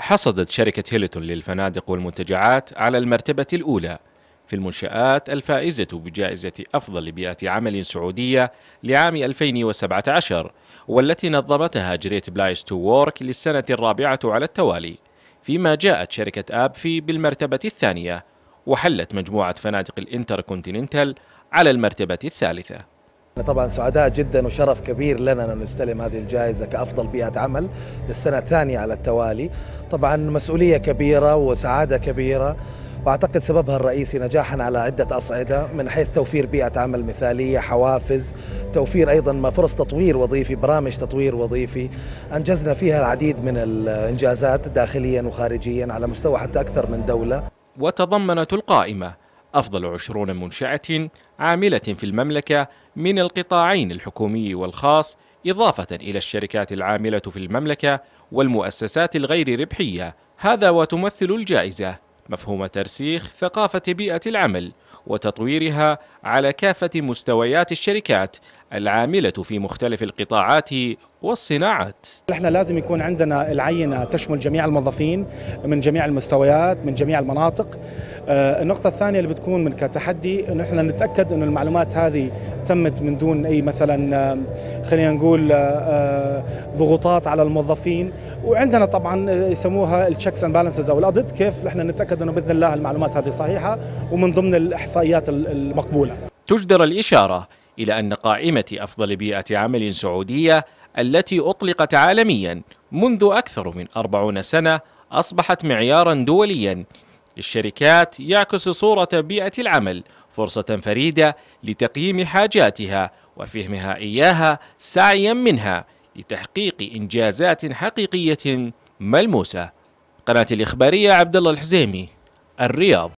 حصدت شركة هيلتون للفنادق والمنتجعات على المرتبة الأولى في المنشآت الفائزة بجائزة أفضل بيئة عمل سعودية لعام 2017 والتي نظمتها جريت بلايس تو وورك للسنة الرابعة على التوالي فيما جاءت شركة آبفي بالمرتبة الثانية وحلت مجموعة فنادق الانتركونتيننتال على المرتبة الثالثة طبعا سعداء جدا وشرف كبير لنا ان نستلم هذه الجائزه كافضل بيئه عمل للسنه الثانيه على التوالي طبعا مسؤوليه كبيره وسعاده كبيره واعتقد سببها الرئيسي نجاحا على عده اصعده من حيث توفير بيئه عمل مثاليه، حوافز، توفير ايضا فرص تطوير وظيفي، برامج تطوير وظيفي، انجزنا فيها العديد من الانجازات داخليا وخارجيا على مستوى حتى اكثر من دوله. وتضمنت القائمه أفضل عشرون منشأة عاملة في المملكة من القطاعين الحكومي والخاص إضافة إلى الشركات العاملة في المملكة والمؤسسات الغير ربحية هذا وتمثل الجائزة مفهوم ترسيخ ثقافة بيئة العمل وتطويرها على كافة مستويات الشركات العاملة في مختلف القطاعات والصناعات نحن لازم يكون عندنا العينة تشمل جميع الموظفين من جميع المستويات من جميع المناطق آه، النقطة الثانية اللي بتكون من كتحدي انه احنا نتأكد انه المعلومات هذه تمت من دون اي مثلا آه، خلينا نقول آه، ضغوطات على الموظفين وعندنا طبعا يسموها التشيكس اند بالانسز او الأضد كيف احنا نتأكد انه باذن الله المعلومات هذه صحيحة ومن ضمن الاحصائيات المقبولة تجدر الإشارة إلى أن قائمة أفضل بيئة عمل سعودية التي أطلقت عالميا منذ أكثر من أربعون سنة أصبحت معيارا دوليا للشركات يعكس صورة بيئة العمل فرصة فريدة لتقييم حاجاتها وفهمها إياها سعيا منها لتحقيق إنجازات حقيقية ملموسة قناة الإخبارية عبد الله الحزيمي الرياض